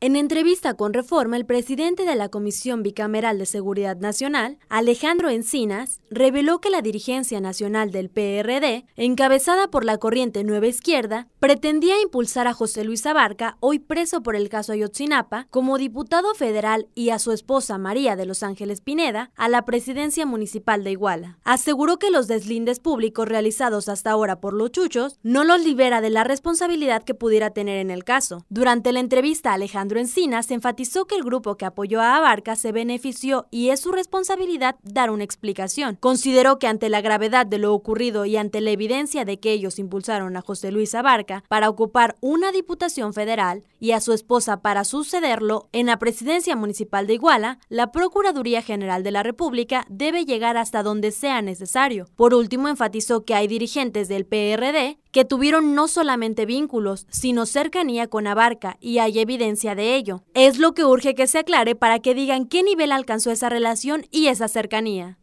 En entrevista con Reforma, el presidente de la Comisión Bicameral de Seguridad Nacional, Alejandro Encinas, reveló que la dirigencia nacional del PRD, encabezada por la corriente Nueva Izquierda, pretendía impulsar a José Luis Abarca, hoy preso por el caso Ayotzinapa, como diputado federal y a su esposa María de Los Ángeles Pineda a la presidencia municipal de Iguala. Aseguró que los deslindes públicos realizados hasta ahora por los chuchos no los libera de la responsabilidad que pudiera tener en el caso. Durante la entrevista, Alejandro Encina se enfatizó que el grupo que apoyó a Abarca se benefició y es su responsabilidad dar una explicación. Consideró que ante la gravedad de lo ocurrido y ante la evidencia de que ellos impulsaron a José Luis Abarca para ocupar una diputación federal y a su esposa para sucederlo en la presidencia municipal de Iguala, la Procuraduría General de la República debe llegar hasta donde sea necesario. Por último, enfatizó que hay dirigentes del PRD que tuvieron no solamente vínculos, sino cercanía con Abarca y hay evidencia de de ello. Es lo que urge que se aclare para que digan qué nivel alcanzó esa relación y esa cercanía.